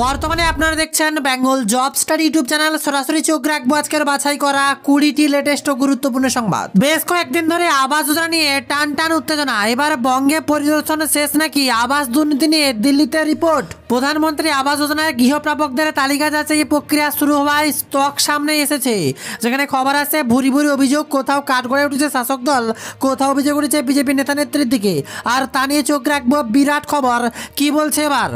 বর্তমানে আপনারা দেখছেন Bengal job study YouTube channel সরাসরি চোখ রাখবো আজকের বাছাই করা কুড়িটি লেটেস্ট ও গুরুত্বপূর্ণ সংবাদ বেশ কয়েকদিন ধরে আবাস যোজনা নিয়ে টান টান উত্তেজনা এবার বঙ্গে পরিদর্শন শেষ নাকি আবাস দুর্নীতি নিয়ে দিল্লিতে রিপোর্ট প্রধানমন্ত্রী আবাস গৃহ গৃহপ্রাপকদের তালিকা যাচাই প্রক্রিয়া শুরু হওয়ায় স্টক সামনে এসেছে যেখানে খবর আছে ভুরি ভুরি অভিযোগ কোথাও কাঠ গড়ে উঠেছে শাসক দল কোথাও অভিযোগ উঠেছে বিজেপি নেতা নেত্রীর দিকে আর তা নিয়ে চোখ রাখবো বিরাট খবর কি বলছে এবার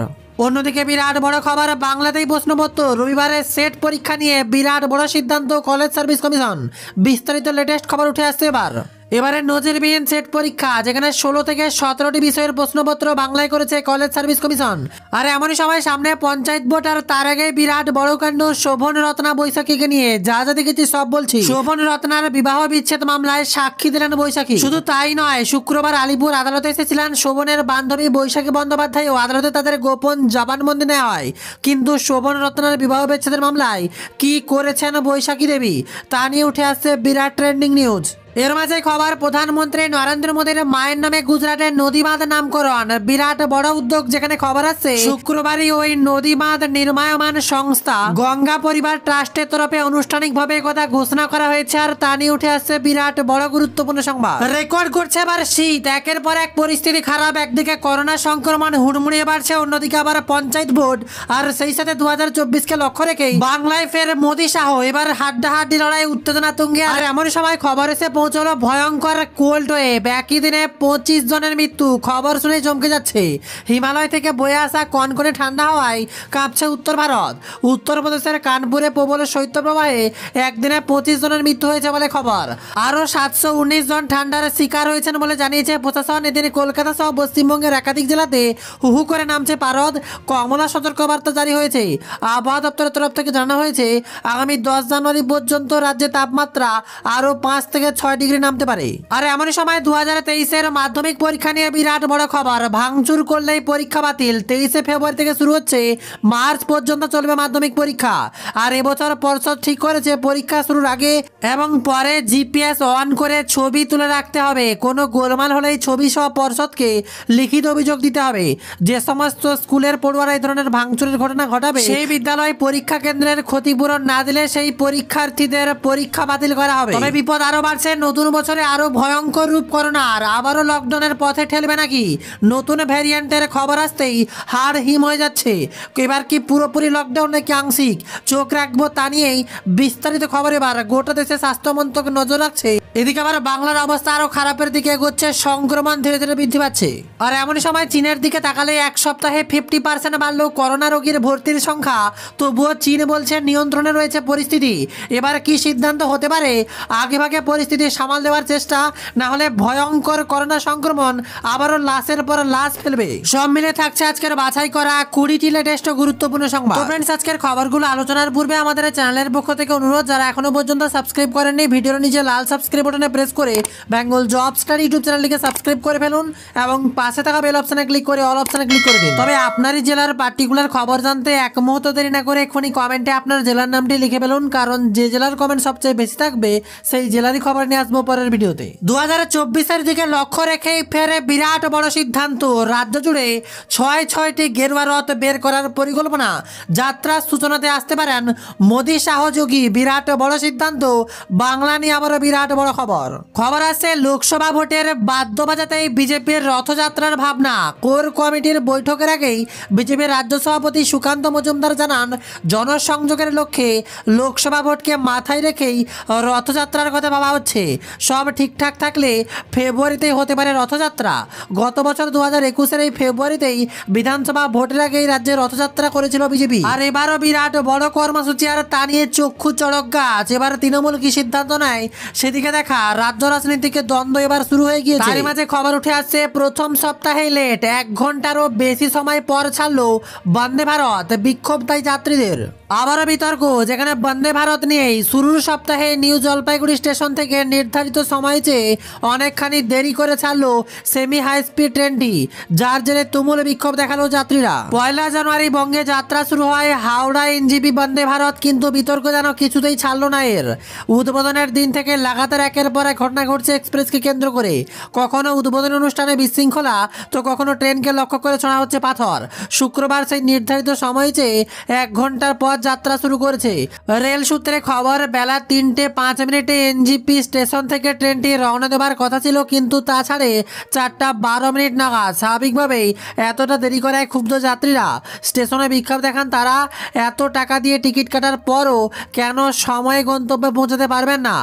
অন্যদিকে বিরাট বড় খবর বাংলাতেই প্রশ্নপত্র রবিবারের সেট পরীক্ষা নিয়ে বিরাট বড় সিদ্ধান্ত কলেজ সার্ভিস কমিশন বিস্তারিত লেটেস্ট খবর উঠে আসছে এবার এবারে নজিরবিহীন সেট পরীক্ষা যেখানে ষোলো থেকে সতেরোটি বিষয়ের প্রশ্নপত্র বাংলায় করেছে কলেজ সার্ভিস কমিশন আর এমনই সময় সামনে পঞ্চায়েত ভোট আর তার আগে বিরাট বড় কাণ্ড শোভন রত্না বৈশাখীকে নিয়ে যা যা দেখেছি সব বলছি শোভন রত্নার বিবাহ বিচ্ছেদ মামলায় সাক্ষী দিলেন বৈশাখী শুধু তাই নয় শুক্রবার আলিপুর আদালতে এসেছিলেন শোভনের বান্ধবী বৈশাখী বন্দ্যোপাধ্যায় ও আদালতে তাদের গোপন জবানবন্দি নেওয়া হয় কিন্তু শোভন রত্নার বিবাহ বিচ্ছেদের মামলায় কি করেছেন বৈশাখী দেবী তা নিয়ে উঠে আসছে বিরাট ট্রেন্ডিং নিউজ এর মাঝে খবর প্রধানমন্ত্রী নরেন্দ্র মোদীর মায়ের নামে গুজরাটের নদী বাঁধ নামকরণ বিরাট বড় উদ্যোগ যেখানে খবর আছে শুক্রবারই ওই নদী বাঁধ নির্মায়মান সংস্থা গঙ্গা পরিবার ট্রাস্টের তরফে আনুষ্ঠানিকভাবে কথা ঘোষণা করা হয়েছে আর তা নিয়ে উঠে আসছে বিরাট বড় গুরুত্বপূর্ণ সংবাদ রেকর্ড করছে আবার শীত একের পর এক পরিস্থিতি খারাপ একদিকে করোনা সংক্রমণ হুড়মুড়িয়ে বাড়ছে অন্যদিকে আবার পঞ্চায়েত ভোট আর সেই সাথে দু হাজার চব্বিশকে লক্ষ্য রেখেই বাংলায় ফের মোদী শাহ এবার হাড্ডাহাড্ডি লড়াই উত্তেজনা তুঙ্গে আর এমন সময় খবর এসে পৌঁছলো ভয়ঙ্কর কোল্ড ওয়েভ একই দিনে পঁচিশ জনের মৃত্যু খবর শুনে চমকে যাচ্ছে হিমালয় থেকে বয়ে আসা কনকনে ঠান্ডা হওয়ায় কাঁপছে উত্তর ভারত উত্তরপ্রদেশের কানপুরে প্রবল শৈত্যপ্রবাহে একদিনে পঁচিশ জনের মৃত্যু হয়েছে বলে খবর আরও সাতশো উনিশ জন ঠান্ডার শিকার হয়েছেন বলে জানিয়েছে প্রশাসন এদিন কলকাতা সহ পশ্চিমবঙ্গের একাধিক জেলাতে হুহু করে নামছে পারদ কমলা সতর্কবার্তা জারি হয়েছে আবহাওয়া দপ্তরের তরফ থেকে জানানো হয়েছে আগামী দশ জানুয়ারি পর্যন্ত রাজ্যে তাপমাত্রা আরও পাঁচ থেকে ছয় ডিগ্রি নামতে পারে আর এমন সময় দু হাজার তেইশের মাধ্যমিক পরীক্ষা নিয়ে বিরাট বড় খবর ভাঙচুর করলেই পরীক্ষা বাতিল তেইশে ফেব্রুয়ারি থেকে শুরু হচ্ছে মার্চ পর্যন্ত চলবে মাধ্যমিক পরীক্ষা আর এবছর পর্ষদ ঠিক করেছে পরীক্ষা শুরুর আগে এবং পরে জিপিএস অন করে ছবি তুলে রাখতে হবে কোনো গোলমাল হলেই ছবি সহ পর্ষদকে লিখিত অভিযোগ দিতে হবে যে সমস্ত স্কুলের পড়ুয়ারা এই ধরনের ভাঙচুরের ঘটনা ঘটাবে সেই বিদ্যালয় পরীক্ষা কেন্দ্রের ক্ষতিপূরণ না দিলে সেই পরীক্ষার্থীদের পরীক্ষা বাতিল করা হবে তবে বিপদ আরও বাড়ছে নতুন বছরে আরও ভয়ঙ্কর রূপ করোনার আবারও লকডাউনের পথে ঠেলবে নাকি নতুন ভ্যারিয়েন্টের খবর আসতেই হাড় হিম হয়ে যাচ্ছে এবার কি পুরোপুরি লকডাউন নাকি আংশিক চোখ রাখবো তা নিয়েই বিস্তারিত খবর এবার গোটা দেশে স্বাস্থ্য মন্ত্রক নজর রাখছে এদিকে আবার বাংলার অবস্থা আরও খারাপের দিকে এগোচ্ছে সংক্রমণ ধীরে ধীরে বৃদ্ধি পাচ্ছে আর এমন সময় চীনের দিকে তাকালে এক সপ্তাহে ফিফটি পার্সেন্ট বাড়লেও করোনা রোগীর ভর্তির সংখ্যা তবুও চীন বলছে নিয়ন্ত্রণে রয়েছে পরিস্থিতি এবার কি সিদ্ধান্ত হতে পারে আগেভাগে পরিস্থিতি দিয়ে সামাল দেওয়ার চেষ্টা না হলে ভয়ঙ্কর করোনা সংক্রমণ আবারও লাশের পর লাশ ফেলবে সব মিলে থাকছে আজকের বাছাই করা কুড়িটি লেটেস্ট গুরুত্বপূর্ণ সংবাদ ফ্রেন্ডস আজকের খবরগুলো আলোচনার পূর্বে আমাদের চ্যানেলের পক্ষ থেকে অনুরোধ যারা এখনো পর্যন্ত সাবস্ক্রাইব করেননি ভিডিওর নিচে লাল সাবস্ক্রাইব বাটনে প্রেস করে বেঙ্গল জব স্টার ইউটিউব চ্যানেলটিকে সাবস্ক্রাইব করে ফেলুন এবং পাশে থাকা বেল অপশানে ক্লিক করে অল অপশানে ক্লিক করে দিন তবে আপনারই জেলার পার্টিকুলার খবর জানতে এক মুহূর্ত দেরি না করে এক্ষুনি কমেন্টে আপনার জেলার নামটি লিখে ফেলুন কারণ যে জেলার কমেন্ট সবচেয়ে বেশি থাকবে সেই জেলারই খবর নিয়ে নিয়ে আসবো পরের ভিডিওতে দু হাজার চব্বিশের দিকে লক্ষ্য রেখে ফেরে বিরাট বড় সিদ্ধান্ত রাজ্য জুড়ে ছয় ছয়টি গেরুয়া রথ বের করার পরিকল্পনা যাত্রার সূচনাতে আসতে পারেন মোদি সহযোগী বিরাট বড় সিদ্ধান্ত বাংলা নিয়ে আবারও বিরাট বড় খবর খবর আছে লোকসভা ভোটের বাদ্য বাজাতেই বিজেপির রথযাত্রার ভাবনা কোর কমিটির বৈঠকের আগেই বিজেপির রাজ্য সভাপতি সুকান্ত মজুমদার জানান জনসংযোগের লক্ষ্যে লোকসভা ভোটকে মাথায় রেখেই রথযাত্রার কথা ভাবা হচ্ছে সব ঠিকঠাক থাকলে ফেব্রুয়ারিতেই হতে পারে রথযাত্রা গত বছর দু হাজার একুশের এই ফেব্রুয়ারিতেই বিধানসভা ভোটের আগে এই রাজ্যে রথযাত্রা করেছিল বিজেপি আর এবারও বিরাট বড় কর্মসূচি আর তা নিয়ে চক্ষু চড়ক গাছ এবার তৃণমূল কি সিদ্ধান্ত নেয় সেদিকে দেখা রাজ্য রাজনীতিকে দ্বন্দ্ব এবার শুরু হয়ে গিয়েছে তারই মাঝে খবর উঠে আসছে প্রথম সপ্তাহে লেট এক ঘন্টারও বেশি সময় পর ছাড়লো বন্দে ভারত বিক্ষোভ তাই যাত্রীদের আবারও বিতর্ক যেখানে বন্দে ভারত নিয়েই শুরুর সপ্তাহে নিউ জলপাইগুড়ি স্টেশন থেকে নির্ধারিত সময় চেয়ে অনেকখানি দেরি করে ছাড়ল সেমি হাই স্পিড ট্রেনটি যার জেরে তুমুল বিক্ষোভ দেখালো যাত্রীরা পয়লা জানুয়ারি বঙ্গে যাত্রা শুরু হয় হাওড়া এনজিপি বন্দে ভারত কিন্তু বিতর্ক যেন কিছুতেই ছাড়ল না এর উদ্বোধনের দিন থেকে লাগাতার একের পর এক ঘটনা ঘটছে এক্সপ্রেসকে কেন্দ্র করে কখনো উদ্বোধন অনুষ্ঠানে বিশৃঙ্খলা তো কখনো ট্রেনকে লক্ষ্য করে ছোঁড়া হচ্ছে পাথর শুক্রবার সেই নির্ধারিত সময় চেয়ে এক ঘন্টার পর পর যাত্রা শুরু করেছে রেল সূত্রে খবর বেলা তিনটে পাঁচ মিনিটে এনজিপি স্টেশন থেকে ট্রেনটি রওনা দেবার কথা ছিল কিন্তু তা ছাড়ে চারটা বারো মিনিট নাগাদ স্বাভাবিকভাবেই এতটা দেরি করায় ক্ষুব্ধ যাত্রীরা স্টেশনে বিক্ষোভ দেখান তারা এত টাকা দিয়ে টিকিট কাটার পরও কেন সময়ে গন্তব্যে পৌঁছাতে পারবেন না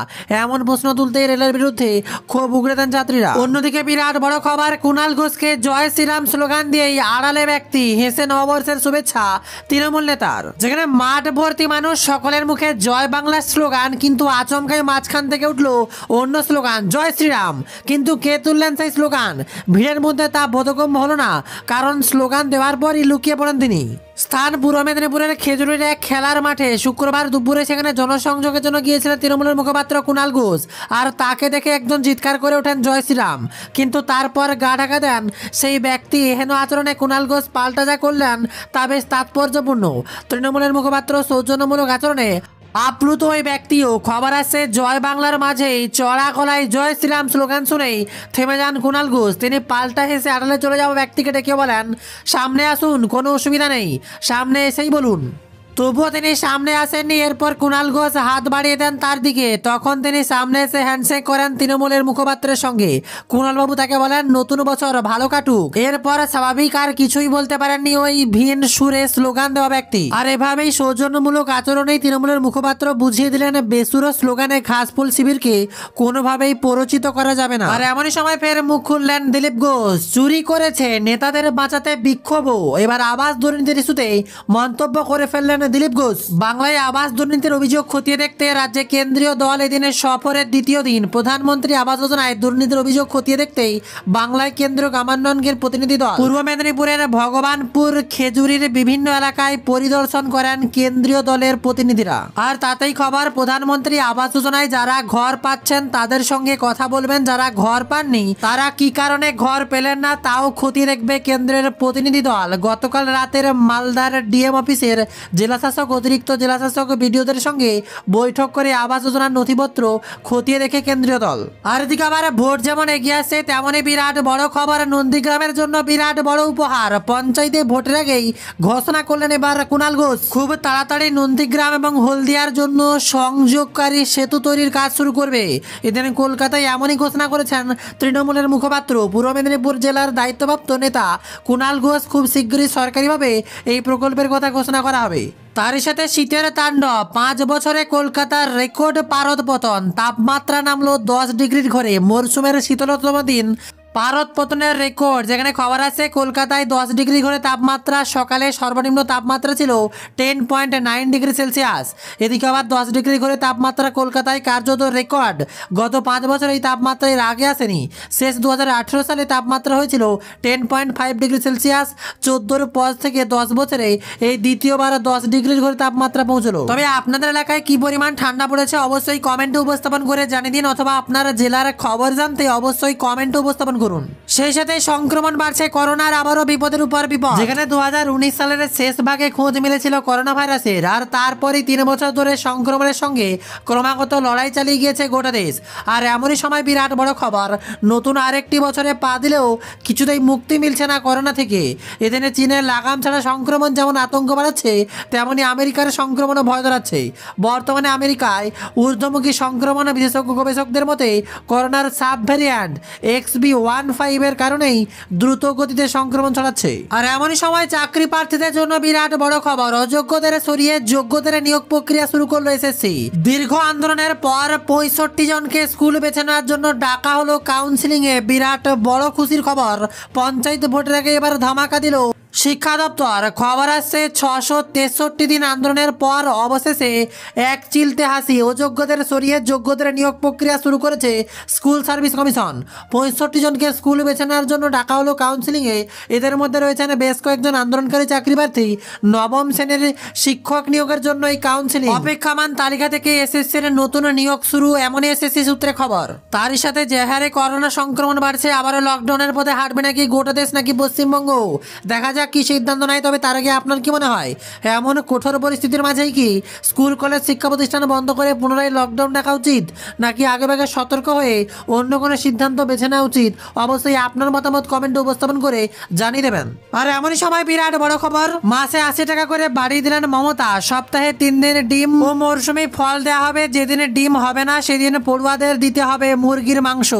এমন প্রশ্ন তুলতে রেলের বিরুদ্ধে ক্ষোভ উগড়ে দেন যাত্রীরা অন্যদিকে বিরাট বড় খবর কুণাল ঘোষকে জয় শ্রীরাম স্লোগান দিয়েই আড়ালে ব্যক্তি হেসে নববর্ষের শুভেচ্ছা তৃণমূল নেতার যেখানে মাঠ ভর্তি মানুষ সকলের মুখে জয় বাংলা স্লোগান কিন্তু আচমকাই মাঝখান থেকে উঠল অন্য স্লোগান জয় শ্রীরাম কিন্তু কে তুললেন সেই স্লোগান ভিড়ের মধ্যে তা বোধগম্য হলো না কারণ স্লোগান দেওয়ার পরই লুকিয়ে পড়েন তিনি স্থান পূর্ব মেদিনীপুরের খেজুরির এক খেলার মাঠে শুক্রবার দুপুরে সেখানে জনসংযোগের জন্য গিয়েছিলেন তৃণমূলের মুখপাত্র কুণাল ঘোষ আর তাকে দেখে একজন চিৎকার করে ওঠেন জয় শ্রীরাম কিন্তু তারপর গা ঢাকা দেন সেই ব্যক্তি হেন আচরণে কুণাল ঘোষ পাল্টা যা করলেন তা বেশ তাৎপর্যপূর্ণ তৃণমূলের মুখপাত্র সৌজন্যমূলক আচরণে আপ্লুত ওই ব্যক্তিও খবর আসছে জয় বাংলার মাঝেই চড়া গলায় জয় শ্রীরাম স্লোগান শুনেই থেমে যান কুণাল ঘোষ তিনি পাল্টা হেসে আড়ালে চলে যাওয়া ব্যক্তিকে ডেকে বলেন সামনে আসুন কোনো অসুবিধা নেই সামনে এসেই বলুন তবুও তিনি সামনে আসেননি এরপর কুণাল ঘোষ হাত বাড়িয়ে দেন তার দিকে তখন তিনি সামনে এসে হ্যান্ডশেক করেন তৃণমূলের মুখপাত্রের সঙ্গে কুণালবাবু তাকে বলেন নতুন বছর ভালো কাটুক এরপর স্বাভাবিক আর কিছুই বলতে পারেননি ওই ভিন সুরে স্লোগান দেওয়া ব্যক্তি আর এভাবেই সৌজন্যমূলক আচরণেই তৃণমূলের মুখপাত্র বুঝিয়ে দিলেন বেসুরো স্লোগানে ঘাসফুল শিবিরকে কোনোভাবেই পরিচিত করা যাবে না আর এমনই সময় ফের মুখ খুললেন দিলীপ ঘোষ চুরি করেছে নেতাদের বাঁচাতে বিক্ষোভও এবার আবাস দুর্নীতির ইস্যুতে মন্তব্য করে ফেললেন চেয়ারম্যান দিলীপ ঘোষ বাংলায় আবাস দুর্নীতির অভিযোগ খতিয়ে দেখতে রাজ্যে কেন্দ্রীয় দল এদিনের সফরের দ্বিতীয় দিন প্রধানমন্ত্রী আবাস যোজনায় দুর্নীতির অভিযোগ খতিয়ে দেখতেই বাংলায় কেন্দ্র গামান্নগের প্রতিনিধি দল পূর্ব মেদিনীপুরের ভগবানপুর খেজুরির বিভিন্ন এলাকায় পরিদর্শন করেন কেন্দ্রীয় দলের প্রতিনিধিরা আর তাতেই খবর প্রধানমন্ত্রী আবাস যোজনায় যারা ঘর পাচ্ছেন তাদের সঙ্গে কথা বলবেন যারা ঘর পাননি তারা কি কারণে ঘর পেলেন না তাও খতিয়ে দেখবে কেন্দ্রের প্রতিনিধি দল গতকাল রাতের মালদার ডিএম অফিসের জেলা জেলাশাসক অতিরিক্ত জেলাশাসক বিডিওদের সঙ্গে বৈঠক করে আবাস যোজনার নথিপত্র খতিয়ে দেখে কেন্দ্রীয় দল আর এদিকে আবার ভোট যেমন এগিয়ে আসছে তেমনই বিরাট বড় খবর নন্দীগ্রামের জন্য বিরাট বড় উপহার পঞ্চায়েতে ভোটের আগেই ঘোষণা করলেন এবার কুণাল ঘোষ খুব তাড়াতাড়ি নন্দীগ্রাম এবং হলদিয়ার জন্য সংযোগকারী সেতু তৈরির কাজ শুরু করবে এদিন কলকাতায় এমনই ঘোষণা করেছেন তৃণমূলের মুখপাত্র পূর্ব মেদিনীপুর জেলার দায়িত্বপ্রাপ্ত নেতা কুণাল ঘোষ খুব শীঘ্রই সরকারিভাবে এই প্রকল্পের কথা ঘোষণা করা হবে তার সাথে শীতের তাণ্ডব পাঁচ বছরে কলকাতার রেকর্ড পারদ পতন তাপমাত্রা নামলো দশ ডিগ্রির ঘরে মরশুমের শীতলতম দিন ভারত পতনের রেকর্ড যেখানে খবর আছে কলকাতায় দশ ডিগ্রি ঘরে তাপমাত্রা সকালে সর্বনিম্ন তাপমাত্রা ছিল ten point nine degree Celsius এদিকে আবার দশ ডিগ্রি করে তাপমাত্রা কলকাতায় কার্যত রেকর্ড গত পাঁচ বছর এই তাপমাত্রা এর আগে আসেনি শেষ দু সালে তাপমাত্রা হয়েছিল ten point five degree Celsius চোদ্দোর পর থেকে দশ বছরে এই দ্বিতীয়বার দশ ডিগ্রি ঘরে তাপমাত্রা পৌঁছলো তবে আপনাদের এলাকায় কি পরিমাণ ঠান্ডা পড়েছে অবশ্যই কমেন্টে উপস্থাপন করে জানিয়ে দিন অথবা আপনার জেলার খবর জানতে অবশ্যই কমেন্টে উপস্থাপন করুন সেই সাথে সংক্রমণ বাড়ছে করোনার আবারও বিপদের উপর বিপদ যেখানে দু সালের শেষ ভাগে খোঁজ মিলেছিল করোনা ভাইরাসের আর তারপরে তিন বছর ধরে সংক্রমণের সঙ্গে ক্রমাগত লড়াই চালিয়ে গিয়েছে গোটা দেশ আর এমনই সময় বিরাট বড় খবর নতুন আরেকটি বছরে পা দিলেও কিছুতেই মুক্তি মিলছে না করোনা থেকে এদিনে চীনের লাগাম ছাড়া সংক্রমণ যেমন আতঙ্ক বাড়াচ্ছে তেমনি আমেরিকার সংক্রমণও ভয় ধরাচ্ছে বর্তমানে আমেরিকায় ঊর্ধ্বমুখী সংক্রমণ বিশেষজ্ঞ গবেষকদের মতে করোনার sub variant X B one one ফাইভের কারণেই দ্রুত গতিতে সংক্রমণ ছড়াচ্ছে আর এমনই সময় চাকরি প্রার্থীদের জন্য বিরাট বড় খবর অযোগ্যদের সরিয়ে যোগ্যদের নিয়োগ প্রক্রিয়া শুরু করলো এসএসসি দীর্ঘ আন্দোলনের পর পঁয়ষট্টি জনকে স্কুল বেছে নেওয়ার জন্য ডাকা হলো এ বিরাট বড় খুশির খবর পঞ্চায়েত ভোটের আগে এবার ধামাকা দিল শিক্ষা দপ্তর খবর আসছে ছশো তেষট্টি দিন আন্দোলনের পর অবশেষে এক চিলতে হাসি অযোগ্যদের সরিয়ে যোগ্যদের নিয়োগ প্রক্রিয়া শুরু করেছে স্কুল সার্ভিস কমিশন পঁয়ষট্টি জনকে স্কুল বেছে নেওয়ার জন্য ডাকা হলো কাউন্সিলিংয়ে এদের মধ্যে রয়েছেন বেশ কয়েকজন আন্দোলনকারী চাকরি প্রার্থী নবম শ্রেণীর শিক্ষক নিয়োগের জন্য এই কাউন্সিলিং অপেক্ষামান তালিকা থেকে এসএসসির নতুন নিয়োগ শুরু এমনই এসএসসি সূত্রে খবর তারই সাথে যে হারে করোনা সংক্রমণ বাড়ছে আবারও লকডাউনের পথে হাঁটবে নাকি গোটা দেশ নাকি পশ্চিমবঙ্গ দেখা যায় শিক্ষকরা কি সিদ্ধান্ত নেয় তবে তার আগে আপনার কি মনে হয় এমন কঠোর পরিস্থিতির মাঝেই কি স্কুল কলেজ শিক্ষা প্রতিষ্ঠান বন্ধ করে পুনরায় লকডাউন ডাকা উচিত নাকি আগেভাগে সতর্ক হয়ে অন্য কোনো সিদ্ধান্ত বেছে নেওয়া উচিত অবশ্যই আপনার মতামত কমেন্টে উপস্থাপন করে জানিয়ে দেবেন আর এমনই সময় বিরাট বড় খবর মাসে আশি টাকা করে বাড়িয়ে দিলেন মমতা সপ্তাহে তিন দিন ডিম ও মরশুমে ফল দেওয়া হবে যেদিনে ডিম হবে না সেদিন পড়ুয়াদের দিতে হবে মুরগির মাংস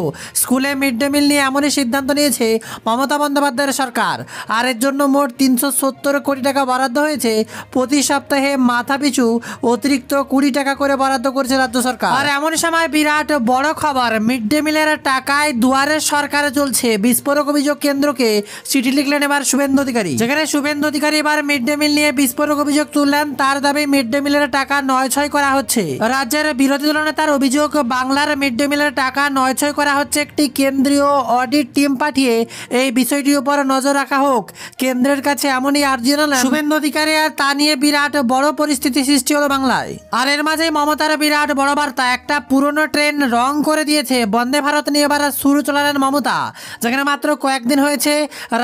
স্কুলে মিড ডে মিল নিয়ে এমনই সিদ্ধান্ত নিয়েছে মমতা বন্দ্যোপাধ্যায়ের সরকার আর এর জন্য মোট তিনশো সত্তর কোটি টাকা বরাদ্দ হয়েছে প্রতি সপ্তাহে মাথা পিছু অতিরিক্ত কুড়ি টাকা করে বরাদ্দ করেছে রাজ্য সরকার আর এমন সময় বিরাট বড় খবর মিড ডে মিলের টাকায় দুয়ারের সরকারে চলছে বিস্ফোরক অভিযোগ কেন্দ্রকে চিঠি লিখলেন এবার শুভেন্দু অধিকারী যেখানে শুভেন্দু অধিকারী এবার মিড ডে মিল নিয়ে বিস্ফোরক অভিযোগ তুললেন তার দাবি মিড ডে মিলের টাকা নয় ছয় করা হচ্ছে রাজ্যের বিরোধী নেতার অভিযোগ বাংলার মিড ডে মিলের টাকা নয় ছয় করা হচ্ছে একটি কেন্দ্রীয় অডিট টিম পাঠিয়ে এই বিষয়টির উপর নজর রাখা হোক কেন্দ্র কেন্দ্রের কাছে এমনই আর্জি জানালেন শুভেন্দু অধিকারী আর তা নিয়ে বিরাট বড় পরিস্থিতি সৃষ্টি হলো বাংলায় আর এর মাঝে মমতার বিরাট বড় বার্তা একটা পুরনো ট্রেন রং করে দিয়েছে বন্দে ভারত নিয়ে এবার শুরু চলালেন মমতা যেখানে মাত্র কয়েকদিন হয়েছে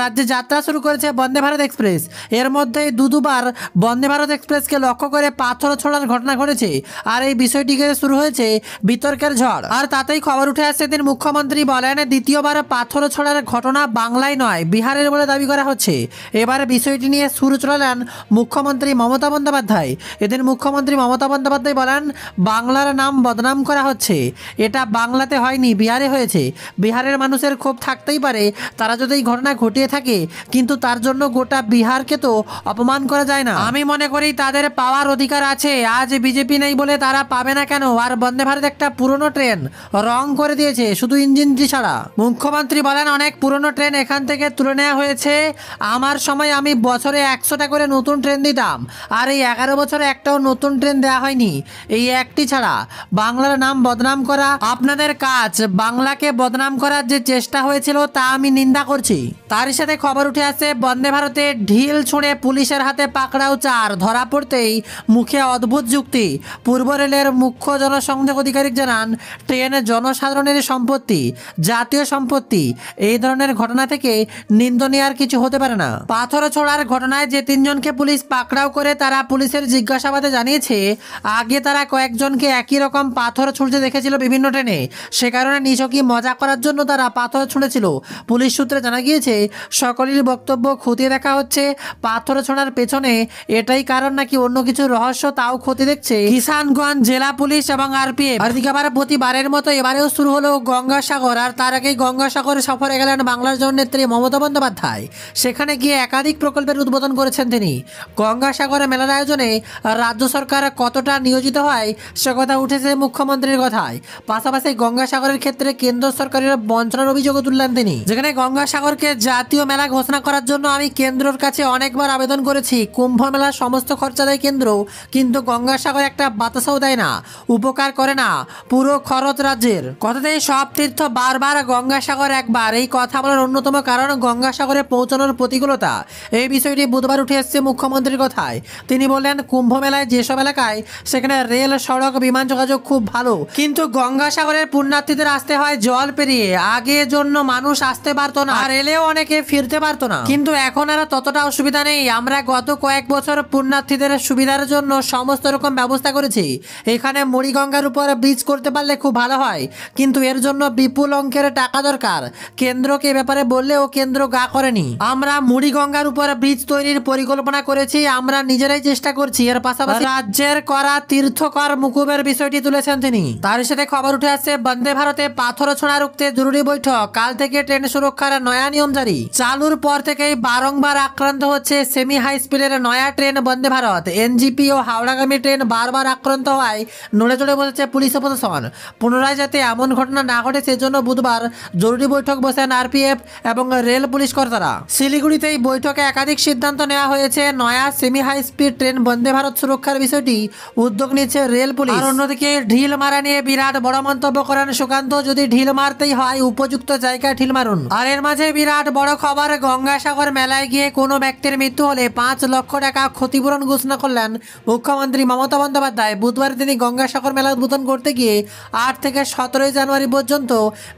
রাজ্যে যাত্রা শুরু করেছে বন্দে ভারত এক্সপ্রেস এর মধ্যেই দু দুবার বন্দে ভারত এক্সপ্রেসকে লক্ষ্য করে পাথর ছোড়ার ঘটনা ঘটেছে আর এই বিষয়টিকে শুরু হয়েছে বিতর্কের ঝড় আর তাতেই খবর উঠে আসছে দিন মুখ্যমন্ত্রী বলেন দ্বিতীয়বার পাথর ছোড়ার ঘটনা বাংলায় নয় বিহারের বলে দাবি করা হচ্ছে এবার বিষয়টি নিয়ে সুর চলালেন মুখ্যমন্ত্রী মমতা বন্দ্যোপাধ্যায় এদিন মুখ্যমন্ত্রী মমতা বন্দ্যোপাধ্যায় বলেন বাংলার নাম বদনাম করা হচ্ছে এটা বাংলাতে হয়নি বিহারে হয়েছে বিহারের মানুষের ক্ষোভ থাকতেই পারে তারা যদি এই ঘটনা ঘটিয়ে থাকে কিন্তু তার জন্য গোটা বিহারকে তো অপমান করা যায় না আমি মনে করি তাদের পাওয়ার অধিকার আছে আজ বিজেপি নেই বলে তারা পাবে না কেন আর বন্দে ভারত একটা পুরনো ট্রেন রং করে দিয়েছে শুধু ইঞ্জিনটি ছাড়া মুখ্যমন্ত্রী বলেন অনেক পুরনো ট্রেন এখান থেকে তুলে নেওয়া হয়েছে আমার আমার সময় আমি বছরে একশোটা করে নতুন ট্রেন দিতাম আর এই এগারো বছরে একটাও নতুন ট্রেন দেওয়া হয়নি এই একটি ছাড়া বাংলার নাম বদনাম করা আপনাদের কাজ বাংলাকে বদনাম করার যে চেষ্টা হয়েছিল তা আমি নিন্দা করছি তার সাথে খবর উঠে আসে বন্দে ভারতে ঢিল ছুঁড়ে পুলিশের হাতে পাকড়াও চার ধরা পড়তেই মুখে অদ্ভুত যুক্তি পূর্ব রেলের মুখ্য জনসংযোগ আধিকারিক জানান ট্রেন জনসাধারণের সম্পত্তি জাতীয় সম্পত্তি এই ধরনের ঘটনা থেকে নিন্দনীয় আর কিছু হতে পারে না পাথর ছোড়ার ঘটনায় যে তিনজনকে পুলিশ পাকড়াও করে তারা পুলিশের জিজ্ঞাসাবাদে জানিয়েছে আগে তারা কয়েকজনকে একই রকম পাথর ছুঁড়তে দেখেছিল বিভিন্ন ট্রেনে সে কারণে নিজকি মজা করার জন্য তারা পাথর ছুঁড়েছিল পুলিশ সূত্রে জানা গিয়েছে সকলের বক্তব্য খতিয়ে দেখা হচ্ছে পাথর ছোঁড়ার পেছনে এটাই কারণ নাকি অন্য কিছু রহস্য তাও ক্ষতি দেখছে কিষানগঞ্জ জেলা পুলিশ এবং আরপিএফ আর আবার প্রতিবারের মতো এবারেও শুরু হলো গঙ্গাসাগর আর তার আগেই গঙ্গাসাগরে সফরে গেলেন বাংলার জননেত্রী মমতা বন্দ্যোপাধ্যায় সেখানে গিয়ে নিয়ে একাধিক প্রকল্পের উদ্বোধন করেছেন তিনি গঙ্গাসাগরে মেলার আয়োজনে রাজ্য সরকার কতটা নিয়োজিত হয় সে কথা উঠেছে মুখ্যমন্ত্রীর কথায় পাশাপাশি গঙ্গাসাগরের ক্ষেত্রে কেন্দ্র সরকারের বঞ্চনার অভিযোগ তুললেন তিনি যেখানে গঙ্গাসাগরকে জাতীয় মেলা ঘোষণা করার জন্য আমি কেন্দ্রর কাছে অনেকবার আবেদন করেছি কুম্ভ মেলার সমস্ত খরচা দেয় কেন্দ্র কিন্তু গঙ্গাসাগর একটা বাতাসাও দেয় না উপকার করে না পুরো খরচ রাজ্যের কথাতে সব তীর্থ বারবার গঙ্গাসাগর একবার এই কথা বলার অন্যতম কারণ গঙ্গাসাগরে পৌঁছানোর প্রতিকূলতা কথা এই বিষয়টি বুধবার উঠে এসছে মুখ্যমন্ত্রীর কথায় তিনি বললেন কুম্ভ মেলায় যেসব এলাকায় সেখানে রেল সড়ক বিমান যোগাযোগ খুব ভালো কিন্তু গঙ্গাসাগরের পুণ্যার্থীদের আসতে হয় জল পেরিয়ে আগে জন্য মানুষ আসতে পারত না আর রেলেও অনেকে ফিরতে পারতো না কিন্তু এখন আর ততটা অসুবিধা নেই আমরা গত কয়েক বছর পুণ্যার্থীদের সুবিধার জন্য সমস্ত রকম ব্যবস্থা করেছি এখানে মুড়িগঙ্গার উপর ব্রিজ করতে পারলে খুব ভালো হয় কিন্তু এর জন্য বিপুল অঙ্কের টাকা দরকার কেন্দ্রকে ব্যাপারে বললেও কেন্দ্র গা করেনি আমরা মুড়ি বুড়িগঙ্গার উপর ব্রিজ তৈরির পরিকল্পনা করেছি আমরা নিজেরাই চেষ্টা করছি এর পাশাপাশি রাজ্যের করা তীর্থকর মুকুবের বিষয়টি তুলেছেন তিনি তার সাথে খবর উঠে আসছে বন্দে ভারতে পাথর ছোঁড়া রুখতে জরুরি বৈঠক কাল থেকে ট্রেন সুরক্ষার নয়া নিয়ম জারি চালুর পর থেকেই বারংবার আক্রান্ত হচ্ছে সেমি হাই স্পিডের নয়া ট্রেন বন্দে ভারত এনজিপি ও হাওড়াগামী ট্রেন বারবার আক্রান্ত হওয়ায় নড়ে চড়ে বসেছে পুলিশ প্রশাসন পুনরায় যাতে এমন ঘটনা না ঘটে সেজন্য বুধবার জরুরি বৈঠক বসেন আরপিএফ এবং রেল পুলিশ কর্তারা শিলিগুড়িতেই বৈঠকে একাধিক সিদ্ধান্ত নেওয়া হয়েছে নয়া semi high speed train Vande Bharat সুরক্ষার বিষয়টি উদ্যোগ নিচ্ছে রেল পুলিশ আর অন্যদিকে ঢিল মারা নিয়ে বিরাট বড় মন্তব্য করেন সুকান্ত যদি ঢিল মারতেই হয় উপযুক্ত জায়গায় ঢিল মারুন আর এর মাঝে বিরাট বড় খবর গঙ্গাসাগর মেলায় গিয়ে কোনো ব্যক্তির মৃত্যু হলে পাঁচ লক্ষ টাকা ক্ষতিপূরণ ঘোষণা করলেন মুখ্যমন্ত্রী মমতা বন্দ্যোপাধ্যায় বুধবার তিনি গঙ্গাসাগর মেলা উদ্বোধন করতে গিয়ে আট থেকে সতেরোই জানুয়ারি পর্যন্ত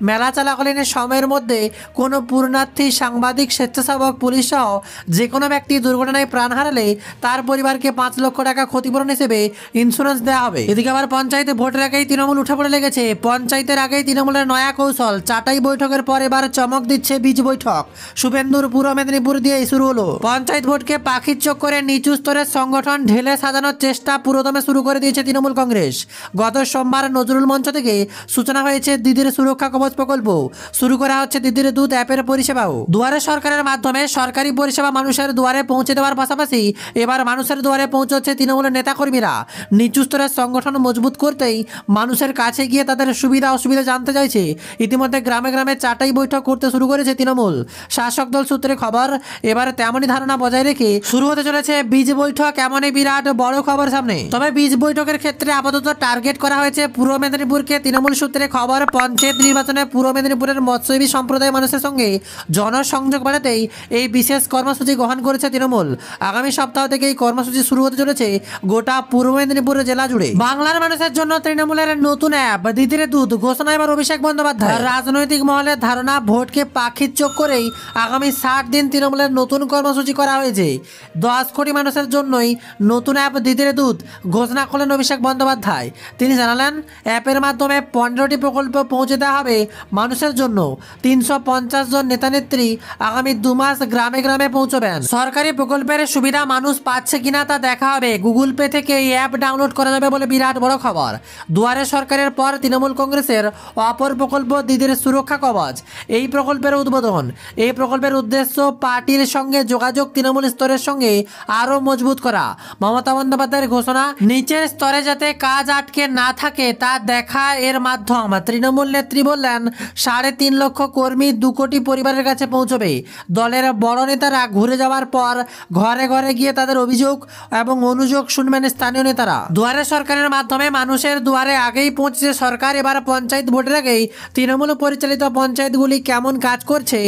মেলা চলাকালীন সময়ের মধ্যে কোনো পূর্ণার্থী সাংবাদিক স্বেচ্ছাসেবক পুলিশ সহ যে কোনো ব্যক্তি দুর্ঘটনায় প্রাণ হারালে তার পরিবারকে পাঁচ লক্ষ টাকা ক্ষতিপূরণ হিসেবে ইন্স্যুরেন্স দেওয়া হবে এদিকে আবার পঞ্চায়েতে ভোটের আগেই তৃণমূল উঠে পড়ে লেগেছে পঞ্চায়েতের আগেই তৃণমূলের নয়া কৌশল চাটাই বৈঠকের পর এবার চমক দিচ্ছে বীজ বৈঠক শুভেন্দুর পূর্ব মেদিনীপুর দিয়ে শুরু হলো পঞ্চায়েত ভোটকে পাখির চোখ করে নিচু স্তরের সংগঠন ঢেলে সাজানোর চেষ্টা পুরোদমে শুরু করে দিয়েছে তৃণমূল কংগ্রেস গত সোমবার নজরুল মঞ্চ থেকে সূচনা হয়েছে দিদির সুরক্ষা কবচ প্রকল্প শুরু করা হচ্ছে দিদির দুধ অ্যাপের পরিষেবাও দুয়ারে সরকারের মাধ্যমে সরকার সরকারি পরিষেবা মানুষের দুয়ারে পৌঁছে দেওয়ার পাশাপাশি এবার মানুষের দুয়ারে পৌঁছচ্ছে তৃণমূলের নেতাকর্মীরা নিচু স্তরের সংগঠন মজবুত করতেই মানুষের কাছে গিয়ে তাদের সুবিধা অসুবিধা জানতে চাইছে ইতিমধ্যে গ্রামে গ্রামে চাটাই বৈঠক করতে শুরু করেছে তৃণমূল শাসক দল সূত্রে খবর এবার তেমনই ধারণা বজায় রেখে শুরু হতে চলেছে বীজ বৈঠক এমনই বিরাট বড় খবর সামনে তবে বীজ বৈঠকের ক্ষেত্রে আপাতত টার্গেট করা হয়েছে পূর্ব মেদিনীপুরকে তৃণমূল সূত্রে খবর পঞ্চায়েত নির্বাচনে পূর্ব মেদিনীপুরের মৎস্যজীবী সম্প্রদায়ের মানুষের সঙ্গে জনসংযোগ বাড়াতেই এই বিশেষ কর্মসূচি গ্রহণ করেছে তৃণমূল আগামী সপ্তাহ থেকে এই কর্মসূচি শুরু হতে চলেছে গোটা পূর্ব মেদিনীপুর জেলা জুড়ে বাংলার মানুষের জন্য তৃণমূলের নতুন অ্যাপ দ্বিতীয় দুধ ঘোষণা এবার অভিষেক বন্দ্যোপাধ্যায় রাজনৈতিক মহলের ধারণা ভোটকে পাখির চোখ করেই আগামী ষাট দিন তৃণমূলের নতুন কর্মসূচি করা হয়েছে দশ কোটি মানুষের জন্যই নতুন অ্যাপ দ্বিতীয় দুধ ঘোষণা করলেন অভিষেক বন্দ্যোপাধ্যায় তিনি জানালেন অ্যাপের মাধ্যমে পনেরোটি প্রকল্প পৌঁছে দেওয়া হবে মানুষের জন্য তিনশো পঞ্চাশ জন নেতানেত্রী আগামী দু মাস গ্রাম গ্রামে গ্রামে পৌঁছবেন সরকারি প্রকল্পের সুবিধা মানুষ পাচ্ছে কিনা তা দেখা হবে গুগল পে থেকে এই অ্যাপ ডাউনলোড করা যাবে বলে বিরাট বড় খবর দুয়ারে সরকারের পর তৃণমূল কংগ্রেসের অপর প্রকল্প দিদির সুরক্ষা কবচ এই প্রকল্পের উদ্বোধন এই প্রকল্পের উদ্দেশ্য পার্টির সঙ্গে যোগাযোগ তৃণমূল স্তরের সঙ্গে আরও মজবুত করা মমতা বন্দ্যোপাধ্যায়ের ঘোষণা নিচের স্তরে যাতে কাজ আটকে না থাকে তা দেখা এর মাধ্যম তৃণমূল নেত্রী বললেন সাড়ে তিন লক্ষ কর্মী দু কোটি পরিবারের কাছে পৌঁছবে দলের বড় নেতারা ঘুরে যাওয়ার পর ঘরে ঘরে গিয়ে তাদের অভিযোগ এবং অনুযোগ শুনবেন স্থানীয় নেতারা দুয়ারে সরকারের মাধ্যমে মানুষের দুয়ারে আগেই পৌঁছেছে সরকার এবার পঞ্চায়েত ভোটের আগেই তৃণমূল পরিচালিত পঞ্চায়েতগুলি কেমন কাজ করছে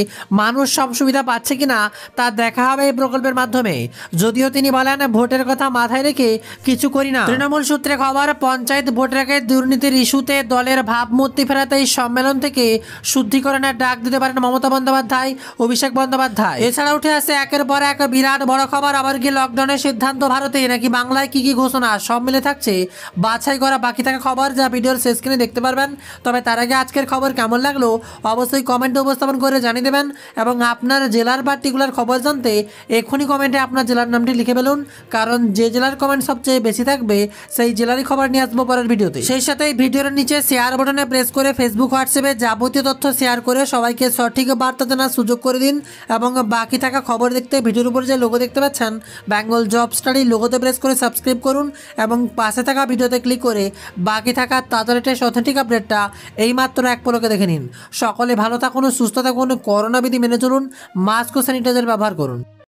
মানুষ সব সুবিধা পাচ্ছে কিনা তা দেখা হবে এই প্রকল্পের মাধ্যমে যদিও তিনি বলেন ভোটের কথা মাথায় রেখে কিছু করি না তৃণমূল সূত্রে খবর পঞ্চায়েত ভোটের আগে দুর্নীতির ইস্যুতে দলের ভাবমূর্তি ফেরাতে এই সম্মেলন থেকে শুদ্ধিকরণের ডাক দিতে পারেন মমতা বন্দ্যোপাধ্যায় অভিষেক বন্দ্যোপাধ্যায় এছাড়া এছাড়া উঠে আসে একের পর এক বিরাট বড় খবর আবার কি লকডাউনের সিদ্ধান্ত ভারতে নাকি বাংলায় কি কি ঘোষণা সব মিলে থাকছে বাছাই করা বাকি থাকা খবর যা ভিডিওর শেষ কিনে দেখতে পারবেন তবে তার আগে আজকের খবর কেমন লাগলো অবশ্যই কমেন্টে উপস্থাপন করে জানিয়ে দেবেন এবং আপনার জেলার পার্টিকুলার খবর জানতে এখনই কমেন্টে আপনার জেলার নামটি লিখে ফেলুন কারণ যে জেলার কমেন্ট সবচেয়ে বেশি থাকবে সেই জেলারই খবর নিয়ে আসবো পরের ভিডিওতে সেই সাথে ভিডিওর নিচে শেয়ার বাটনে প্রেস করে ফেসবুক হোয়াটসঅ্যাপে যাবতীয় তথ্য শেয়ার করে সবাইকে সঠিক বার্তা জানার সুযোগ করে দিন এবং বাকি বাকি থাকা খবর দেখতে ভিডিওর উপরে যে লোগো দেখতে পাচ্ছেন বেঙ্গল জব স্টাডি লোগোতে প্রেস করে সাবস্ক্রাইব করুন এবং পাশে থাকা ভিডিওতে ক্লিক করে বাকি থাকা তাদের সথেটিক আপডেটটা এইমাত্র এক পলকে দেখে নিন সকলে ভালো থাকুন সুস্থ থাকুন করোনা বিধি মেনে চলুন মাস্ক ও স্যানিটাইজার ব্যবহার করুন